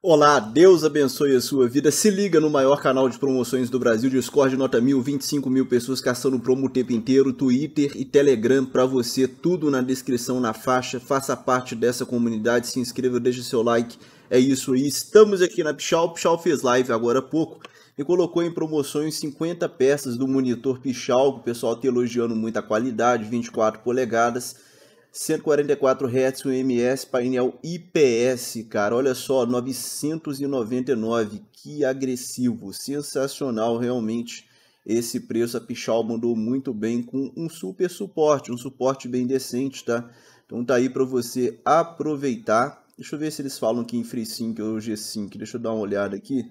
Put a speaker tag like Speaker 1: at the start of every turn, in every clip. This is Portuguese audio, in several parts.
Speaker 1: Olá, Deus abençoe a sua vida. Se liga no maior canal de promoções do Brasil, Discord, nota mil, 25 mil pessoas caçando promo o tempo inteiro, Twitter e Telegram para você, tudo na descrição, na faixa. Faça parte dessa comunidade, se inscreva, deixe seu like. É isso aí, estamos aqui na Pichal. Pichal fez live agora há pouco e colocou em promoções 50 peças do monitor Pichal, o pessoal está elogiando muito a qualidade, 24 polegadas 144 Hz ms painel IPS, cara. Olha só, 999. Que agressivo, sensacional realmente esse preço. A Pichal mandou muito bem com um super suporte, um suporte bem decente, tá? Então tá aí para você aproveitar. Deixa eu ver se eles falam aqui em FreeSync ou G-Sync. Deixa eu dar uma olhada aqui.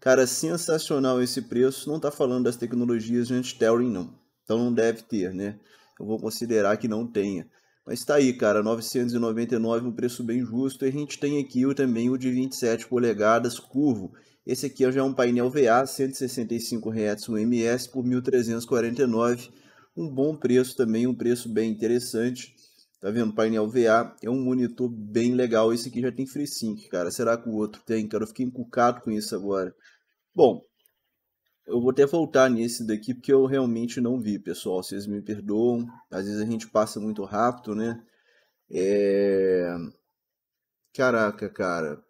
Speaker 1: Cara, sensacional esse preço. Não tá falando das tecnologias de anti não. Então não deve ter, né? Eu vou considerar que não tenha. Mas tá aí, cara, 999, um preço bem justo. E a gente tem aqui também o de 27 polegadas curvo. Esse aqui já é um painel VA, 165 Hz, um ms por 1349. Um bom preço também, um preço bem interessante. Tá vendo? Painel VA é um monitor bem legal. Esse aqui já tem FreeSync, cara. Será que o outro tem? Cara, eu fiquei encucado com isso agora. Bom, eu vou até voltar nesse daqui porque eu realmente não vi, pessoal. Vocês me perdoam. Às vezes a gente passa muito rápido, né? É... Caraca, cara.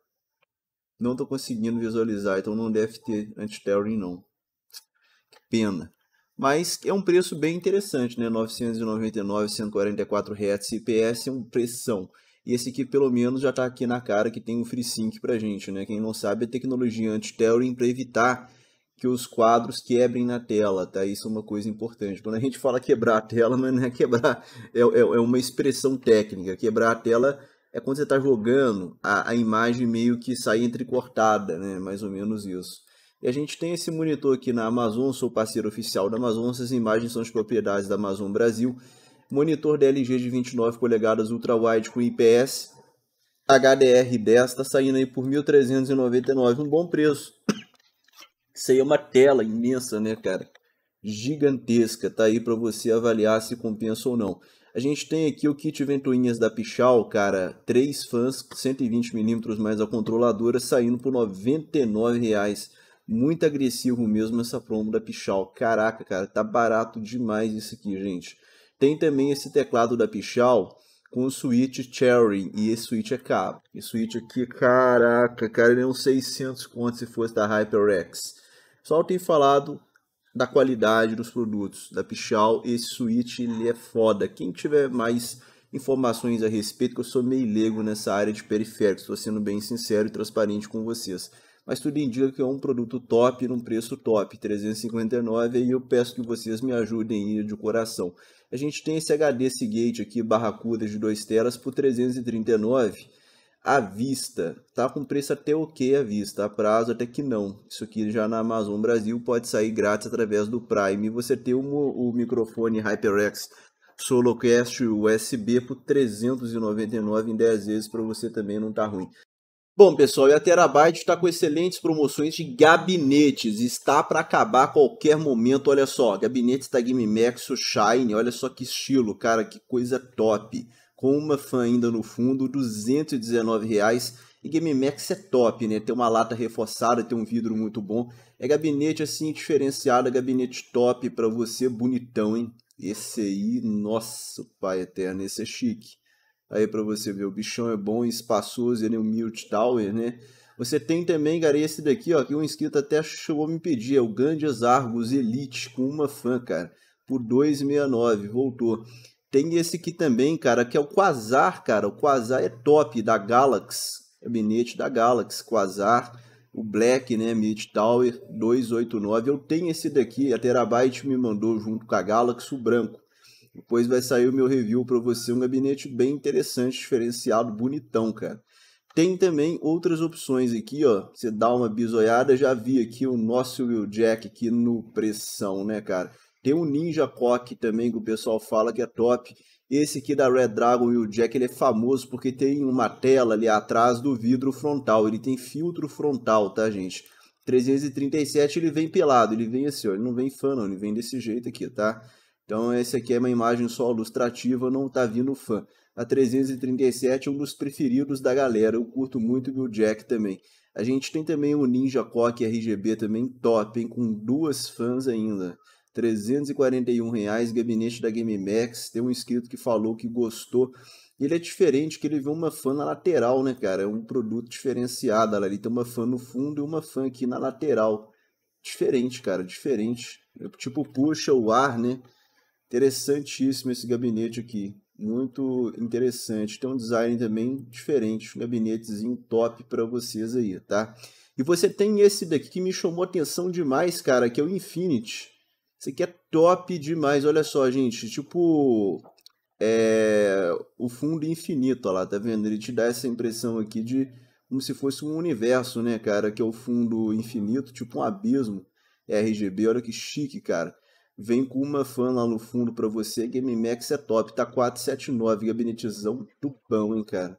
Speaker 1: Não tô conseguindo visualizar, então não deve ter anti-tearing, não. Que pena. Mas é um preço bem interessante, né? 999, 144 Hz IPS é um preção. E esse aqui, pelo menos, já está aqui na cara que tem o FreeSync pra gente, né? Quem não sabe, é tecnologia anti-tearing para evitar que os quadros quebrem na tela, tá? Isso é uma coisa importante. Quando a gente fala quebrar a tela, não é quebrar, é, é, é uma expressão técnica. Quebrar a tela é quando você está jogando, a, a imagem meio que sai entrecortada, né? Mais ou menos isso. E a gente tem esse monitor aqui na Amazon, sou parceiro oficial da Amazon, essas imagens são de propriedades da Amazon Brasil. Monitor DLG de 29 polegadas ultra-wide com IPS, HDR10, está saindo aí por R$ 1.399, um bom preço. Isso aí é uma tela imensa, né, cara? Gigantesca, tá aí para você avaliar se compensa ou não. A gente tem aqui o kit ventoinhas da Pichal, cara, três fãs, 120mm mais a controladora, saindo por R$ 99,00. Muito agressivo mesmo essa promo da Pichal. Caraca, cara, tá barato demais isso aqui, gente. Tem também esse teclado da Pichal com o Switch Cherry, e esse Switch é caro. Esse Switch aqui, caraca, cara, ele é uns 600 contos se fosse da HyperX. Só tenho falado da qualidade dos produtos da Pichal. Esse suíte ele é foda. Quem tiver mais informações a respeito, que eu sou meio leigo nessa área de periféricos, estou sendo bem sincero e transparente com vocês. Mas tudo indica que é um produto top, num preço top, 359, e eu peço que vocês me ajudem aí de coração. A gente tem esse HD Seagate aqui, barracuda de 2 telas, por 339 à vista. Tá com preço até ok à vista, a prazo até que não. Isso aqui já na Amazon Brasil pode sair grátis através do Prime. Você tem o, o microfone HyperX Solocast USB por 399 em 10 vezes para você também não tá ruim. Bom, pessoal, e a Terabyte está com excelentes promoções de gabinetes. Está para acabar a qualquer momento. Olha só, gabinete da GameMax Shine. Olha só que estilo, cara, que coisa top com uma fã ainda no fundo, R$219,00. E Game Max é top, né? Tem uma lata reforçada, tem um vidro muito bom. É gabinete assim diferenciado, é gabinete top para você, bonitão, hein? Esse aí, nosso pai eterno, esse é chique. Aí para você ver, o bichão é bom, espaçoso, ele é um Mute Tower, né? Você tem também, cara, esse daqui, ó, que um inscrito até chegou a me pedir, é o Gandias Argos Elite com uma fã, cara, por 2,69, voltou. Tem esse aqui também, cara, que é o Quasar, cara. O Quasar é top da Galaxy, gabinete é da Galaxy, Quasar. O Black, né, Mid Tower 289. Eu tenho esse daqui, a Terabyte me mandou junto com a Galaxy, o branco. Depois vai sair o meu review para você, um gabinete bem interessante, diferenciado, bonitão, cara. Tem também outras opções aqui, ó. Você dá uma bisoiada, já vi aqui o nosso Will Jack aqui no pressão, né, cara? Tem um Ninja Cock também que o pessoal fala que é top. Esse aqui da Red Dragon e o Jack ele é famoso porque tem uma tela ali atrás do vidro frontal. Ele tem filtro frontal, tá, gente? 337 ele vem pelado, ele vem assim, ó, ele não vem fã não, ele vem desse jeito aqui, tá? Então essa aqui é uma imagem só ilustrativa, não tá vindo fã. A 337 é um dos preferidos da galera, eu curto muito o Jack também. A gente tem também o Ninja Cock RGB também top, hein, com duas fãs ainda. 341 reais, gabinete da GameMax, tem um inscrito que falou que gostou. Ele é diferente, que ele vê uma fã na lateral, né, cara? É um produto diferenciado, ali tem uma fã no fundo e uma fã aqui na lateral. Diferente, cara, diferente. É tipo, puxa o ar, né? Interessantíssimo esse gabinete aqui. Muito interessante. Tem um design também diferente. Um gabinetezinho top para vocês aí, tá? E você tem esse daqui que me chamou atenção demais, cara, que é o Infinity. Isso aqui é top demais. Olha só, gente. Tipo, é, o fundo infinito, ó lá, tá vendo? Ele te dá essa impressão aqui de como se fosse um universo, né, cara? Que é o fundo infinito, tipo um abismo RGB. Olha que chique, cara. Vem com uma fã lá no fundo pra você. Game Max é top, tá 479, gabinetezão do pão, hein, cara.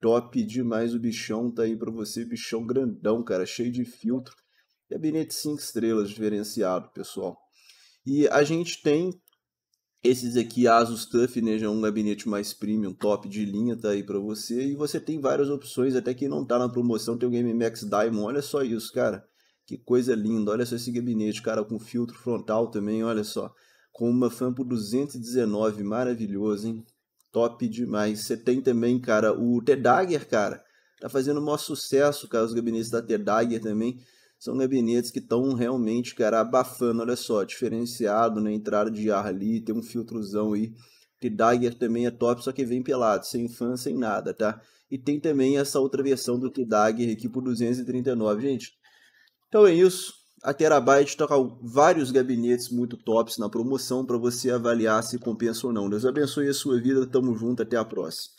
Speaker 1: Top demais o bichão, tá aí pra você, bichão grandão, cara, cheio de filtro. Gabinete 5 estrelas diferenciado, pessoal. E a gente tem esses aqui, Asus TUF, né, já é um gabinete mais premium, top de linha, tá aí para você. E você tem várias opções, até que não tá na promoção, tem o Game Max Diamond, olha só isso, cara. Que coisa linda, olha só esse gabinete, cara, com filtro frontal também, olha só. Com uma fan por 219, maravilhoso, hein? Top demais. Você tem também, cara, o T-Dagger, cara. Tá fazendo o maior sucesso, cara, os gabinetes da T-Dagger também são gabinetes que estão realmente, cara, abafando, olha só, diferenciado, né? Entrada de ar ali, tem um filtrozão aí. Que Dagger também é top, só que vem pelado, sem fã, sem nada, tá? E tem também essa outra versão do T-Dagger aqui por 239, gente. Então é isso. A Terabyte toca tá vários gabinetes muito tops na promoção para você avaliar se compensa ou não. Deus abençoe a sua vida, tamo junto, até a próxima.